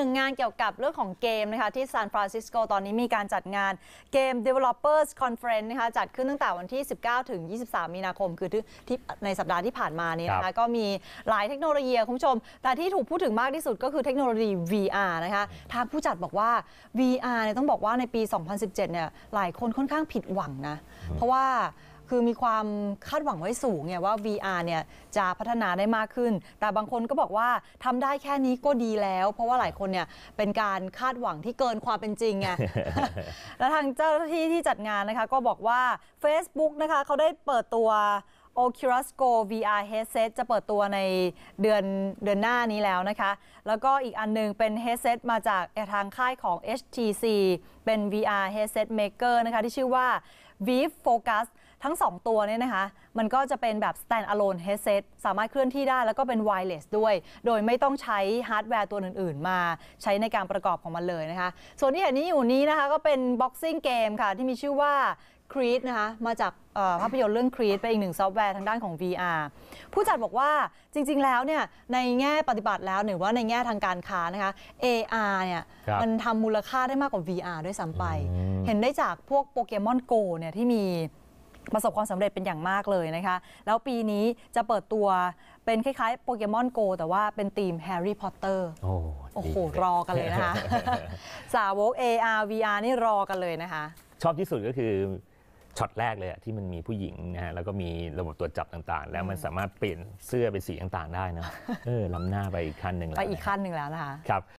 หนึ่งงานเกี่ยวกับเรื่องของเกมนะคะที่ซานฟรานซิสโกตอนนี้มีการจัดงานเกม Developers Conference นะคะจัดขึ้นตั้งแต่วันที่ 19 ถึง 23 มีนาคม คือที่ในสัปดาห์ที่ผ่านมานี้นะคะก็มีหลายเทคโนโลยีคุณผู้ชม แต่ที่ถูกพูดถึงมากที่สุดก็คือเทคโนโลยี VR นะคะทางผู้จัดบอกว่า VR เนี่ยต้องบอกว่าในปี 2017เนี่ยหลายคนค่อนข้างผิดหวังนะ เพราะว่าคือมีความคาดหวังไว้สูงไงว่า VR เนี่ยจะพัฒนาได้มากขึ้น แต่บางคนก็บอกว่าทำได้แค่นี้ก็ดีแล้ว เพราะว่าหลายคนเนี่ยเป็นการคาดหวังที่เกินความเป็นจริงไง และทางเจ้าหน้าที่ที่จัดงานนะคะก็บอกว่า Facebook นะคะเขาได้เปิดตัว Oculus Go VR headset จะเปิดตัวในเดือนเดือนหน้านี้แล้วนะคะ แล้วก็อีกอันนึงเป็น headset มาจากทางค่ายของ HTC เป็น VR headset maker นะคะที่ชื่อว่า Vive Focus ทั้ง 2 ตัวเนี่ยนะคะ มันก็จะเป็นแบบ stand alone headset สามารถเคลื่อนที่ได้ แล้วก็เป็น wireless ด้วย โดยไม่ต้องใช้ฮาร์ดแวร์ตัวอื่นๆ มาใช้ในการประกอบของมันเลยนะคะ ส่วนที่เห็นนี้อยู่นี้นะคะก็เป็น boxing game ค่ะ ที่มีชื่อว่า Creed นะคะ มาจากภาพยนตร์เรื่อง Creed เป็นอีกหนึ่งซอฟต์แวร์ทางด้านของ VR ผู้จัดบอกว่าจริงๆ แล้วเนี่ยในแง่ปฏิบัติแล้วหรือว่าในแง่ทางการค้านะคะ AR เนี่ยมันทำมูลค่าได้มากกว่า VR ด้วยซ้ำไป เห็นได้จากพวกโปเกมอนโกเนี่ยที่มีประสบความสำเร็จเป็นอย่างมากเลยนะคะ แล้วปีนี้จะเปิดตัวเป็นคล้ายๆโปเกมอนโกแต่ว่าเป็นทีมแฮร์รี่พอตเตอร์โอ้โห รอกันเลยนะคะ สาวก AR VR นี่รอกันเลยนะคะ ชอบที่สุดก็คือช็อตแรกเลยที่มันมีผู้หญิงนะฮะแล้วก็มีระบบตัวจับต่างๆ แล้วมันสามารถเปลี่ยนเสื้อเป็นสีต่างๆได้นะ เออล้ำหน้าไปอีกขั้นหนึ่งแล้วไปอีกขั้นหนึ่งแล้วนะคะ ครับ